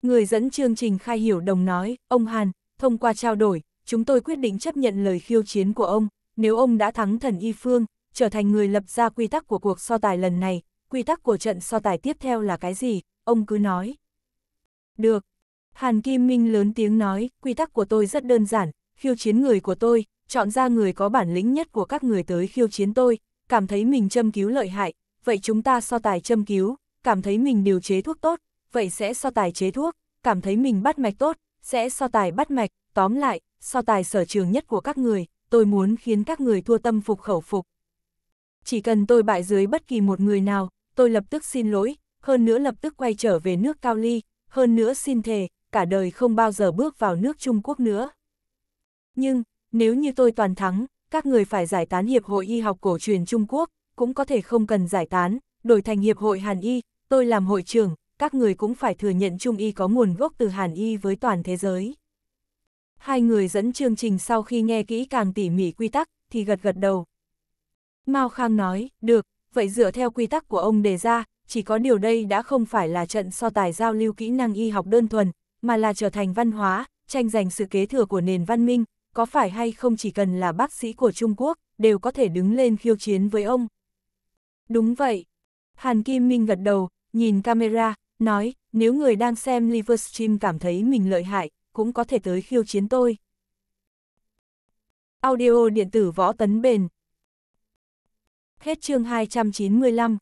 Speaker 1: Người dẫn chương trình Khai Hiểu Đồng nói, ông Hàn, thông qua trao đổi, chúng tôi quyết định chấp nhận lời khiêu chiến của ông, nếu ông đã thắng thần Y Phương, trở thành người lập ra quy tắc của cuộc so tài lần này, quy tắc của trận so tài tiếp theo là cái gì, ông cứ nói. Được. Hàn Kim Minh lớn tiếng nói, quy tắc của tôi rất đơn giản, khiêu chiến người của tôi, chọn ra người có bản lĩnh nhất của các người tới khiêu chiến tôi, cảm thấy mình châm cứu lợi hại, vậy chúng ta so tài châm cứu, cảm thấy mình điều chế thuốc tốt, vậy sẽ so tài chế thuốc, cảm thấy mình bắt mạch tốt, sẽ so tài bắt mạch, tóm lại, so tài sở trường nhất của các người, tôi muốn khiến các người thua tâm phục khẩu phục. Chỉ cần tôi bại dưới bất kỳ một người nào, tôi lập tức xin lỗi, hơn nữa lập tức quay trở về nước Cao Ly, hơn nữa xin thề, cả đời không bao giờ bước vào nước Trung Quốc nữa. Nhưng, nếu như tôi toàn thắng, các người phải giải tán Hiệp hội Y học cổ truyền Trung Quốc, cũng có thể không cần giải tán, đổi thành Hiệp hội Hàn Y, tôi làm hội trưởng, các người cũng phải thừa nhận Trung Y có nguồn gốc từ Hàn Y với toàn thế giới. Hai người dẫn chương trình sau khi nghe kỹ càng tỉ mỉ quy tắc, thì gật gật đầu. Mao Khang nói, được, vậy dựa theo quy tắc của ông đề ra, chỉ có điều đây đã không phải là trận so tài giao lưu kỹ năng y học đơn thuần, mà là trở thành văn hóa, tranh giành sự kế thừa của nền văn minh, có phải hay không chỉ cần là bác sĩ của Trung Quốc, đều có thể đứng lên khiêu chiến với ông. Đúng vậy. Hàn Kim Minh gật đầu, nhìn camera, nói, nếu người đang xem Livestream cảm thấy mình lợi hại, cũng có thể tới khiêu chiến tôi. Audio điện tử võ tấn bền Hết chương 295